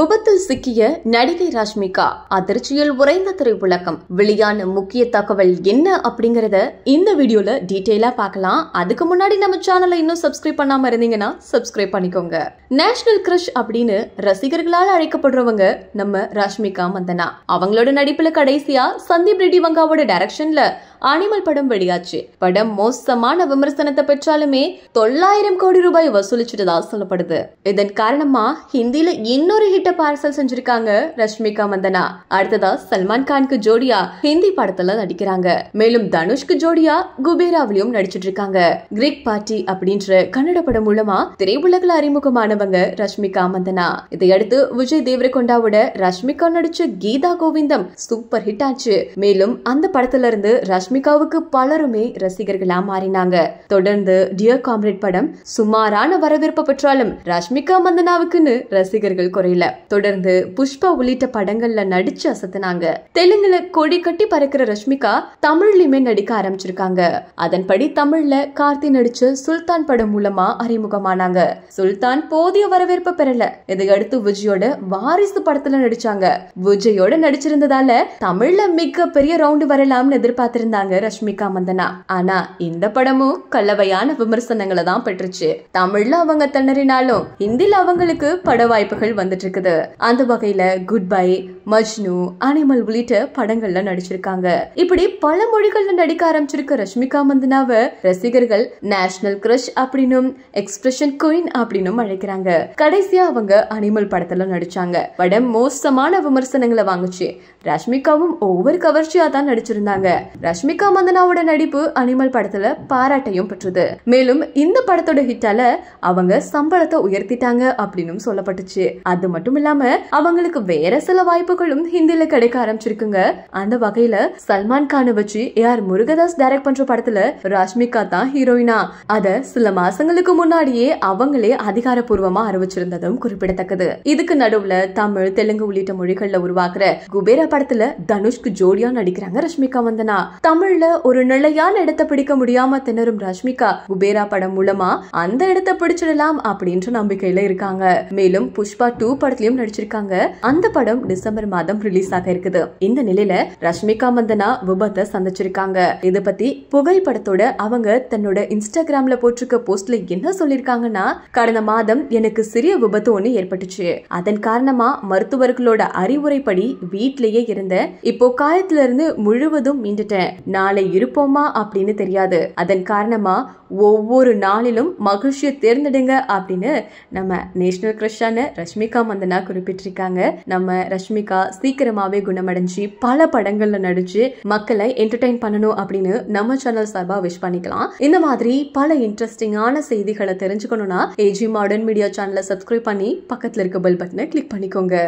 விபத்தில் சிக்கிய நடிகை ராஷ்மிகா அதிர்ச்சியில் உறைந்த திரையுலகம் வெளியான முக்கிய தகவல் என்ன அப்படிங்கறத இந்த வீடியோல டீட்டெயிலா பார்க்கலாம் அதுக்கு முன்னாடி நம்ம சேனலை இன்னும் சப்ஸ்கிரைப் பண்ணாம இருந்தீங்கன்னா சப்ஸ்கிரைப் பண்ணிக்கோங்க நேஷனல் கிரஷ் அப்படின்னு ரசிகர்களால் அழைக்கப்படுறவங்க நம்ம ராஷ்மிகா மந்தனா அவங்களோட நடிப்புல கடைசியா சந்தீப் ரெட்டி வங்காவோட டைரக்ஷன்ல அனிமல் படம் வெளியாச்சு படம் மோசமான விமர்சனத்தை பெற்றாலுமே தொள்ளாயிரம் கோடி ரூபாய் வசூலிச்சுட்டதா சொல்லப்படுது இதன் காரணமா ஹிந்தியில இன்னொரு ஹிட்ட பார்சல் செஞ்சிருக்காங்க ரஷ்மிகா மந்தனா அடுத்ததா சல்மான் கான்க்கு ஜோடியா ஹிந்தி படத்துல நடிக்கிறாங்க மேலும் தனுஷ்க்கு ஜோடியா குபேராவிலையும் நடிச்சிட்டு இருக்காங்க கிரீக் பார்ட்டி அப்படின்ற கன்னட படம் மூலமா திரையுலகில் அறிமுகமானவங்க ரஷ்மிகா மந்தனா இதையடுத்து விஜய் தேவரகொண்டாவோட ரஷ்மிகா நடிச்ச கீதா கோவிந்தம் சூப்பர் ஹிட் ஆச்சு மேலும் அந்த படத்துல இருந்து ரஷ்மி ரஷ்மிகாவுக்கு பலருமே ரசிகர்களா மாறினாங்க தொடர்ந்து டியர் காம்ரேட் படம் சுமாரான வரவேற்பு பெற்றாலும் ரஷ்மிகா மந்தனாவுக்குன்னு ரசிகர்கள் குறையல தொடர்ந்து புஷ்பா உள்ளிட்ட படங்கள்ல நடிச்சு அசத்தினாங்க தெலுங்குல கொடி கட்டி பறக்கிற ரஷ்மிகா தமிழ்லயுமே நடிக்க ஆரம்பிச்சிருக்காங்க அதன்படி தமிழ்ல கார்த்தி நடிச்ச சுல்தான் படம் மூலமா அறிமுகமானாங்க சுல்தான் போதிய வரவேற்பு பெறல இதையடுத்து விஜயோட வாரிசு படத்துல நடிச்சாங்க விஜயோட நடிச்சிருந்ததால தமிழ்ல மிகப்பெரிய ரவுண்ட் வரலாம்னு எதிர்பார்த்திருந்தாங்க நடிச்சாங்க ரஷ்மிகா மந்தனா ஆனா இந்த படமும் கலவையான விமர்சனங்களை தான் பெற்றுச்சு தமிழ்ல அவங்க திணறினாலும் ஹிந்தில அவங்களுக்கு பட வாய்ப்புகள் வந்துட்டு இருக்குது அந்த வகையில குட் பை மஜ்னு அனிமல் உள்ளிட்ட படங்கள்ல நடிச்சிருக்காங்க இப்படி பல மொழிகள்ல நடிக்க ஆரம்பிச்சிருக்க ரஷ்மிகா மந்தனாவை ரசிகர்கள் நேஷனல் கிரஷ் அப்படின்னும் எக்ஸ்பிரஷன் குயின் அப்படின்னு அழைக்கிறாங்க கடைசியா அவங்க அனிமல் படத்துல நடிச்சாங்க படம் மோசமான விமர்சனங்களை வாங்குச்சு ரஷ்மிகாவும் ஒவ்வொரு கவர்ச்சியா தான் நடிச்சிருந்தாங்க ரஷ்மி ரஷ்மிகா மந்தனாவோட நடிப்பு அனிமல் படத்துல பாராட்டையும் பெற்றது மேலும் இந்த படத்தோட ஹிட்டால அவங்க சம்பளத்தை உயர்த்திட்டாங்க அப்படின்னு சொல்லப்பட்டுச்சு அது மட்டும் இல்லாம அவங்களுக்கு வேற சில வாய்ப்புகளும் ஹிந்தில கிடைக்க ஆரம்பிச்சிருக்குங்க அந்த வகையில சல்மான் கான வச்சு ஏ ஆர் முருகதாஸ் டைரக்ட் பண்ற படத்துல ராஷ்மிகா தான் ஹீரோயினா அத சில மாசங்களுக்கு முன்னாடியே அவங்களே அதிகாரப்பூர்வமா அறிவிச்சிருந்ததும் குறிப்பிடத்தக்கது இதுக்கு நடுவுல தமிழ் தெலுங்கு உள்ளிட்ட மொழிகள்ல உருவாக்குற குபேரா படத்துல தனுஷ்க்கு ஜோடியா நடிக்கிறாங்க ரஷ்மிகா வந்தனா தமிழ் தமிழ்ல ஒரு நிலையான இடத்தை பிடிக்க முடியாம திணறும் ரஷ்மிகா குபேரா படம் மூலமா அந்த இடத்தை பிடிச்சிடலாம் அப்படின்ற நம்பிக்கையில இருக்காங்க மேலும் புஷ்பா டூ படத்திலயும் நடிச்சிருக்காங்க அந்த படம் டிசம்பர் மாதம் ரிலீஸ் ஆக இருக்குது இந்த நிலையில ரஷ்மிகா மந்தனா விபத்தை சந்திச்சிருக்காங்க இத பத்தி புகைப்படத்தோட அவங்க தன்னோட இன்ஸ்டாகிராம்ல போட்டிருக்க போஸ்ட்ல என்ன சொல்லிருக்காங்கன்னா கடந்த மாதம் எனக்கு சிறிய விபத்து ஒண்ணு ஏற்பட்டுச்சு அதன் காரணமா மருத்துவர்களோட அறிவுரைப்படி வீட்லயே இருந்த இப்போ காயத்துல இருந்து முழுவதும் மீண்டுட்டேன் நாளை இருப்போமா அப்படின்னு தெரியாது அதன் காரணமா ஒவ்வொரு நாளிலும் மகிழ்ச்சியை தேர்ந்தெடுங்க அப்படின்னு நம்ம நேஷனல் கிரஷான ரஷ்மிகா மந்தனா குறிப்பிட்டிருக்காங்க நம்ம ரஷ்மிகா சீக்கிரமாவே குணமடைஞ்சு பல படங்கள்ல நடிச்சு மக்களை என்டர்டைன் பண்ணணும் அப்படின்னு நம்ம சேனல் சார்பா விஷ் பண்ணிக்கலாம் இந்த மாதிரி பல இன்ட்ரெஸ்டிங்கான செய்திகளை தெரிஞ்சுக்கணும்னா ஏஜி மாடர்ன் மீடியா சேனலை சப்ஸ்கிரைப் பண்ணி பக்கத்தில் இருக்க பெல் பட்டனை கிளிக் பண்ணிக்கோங்க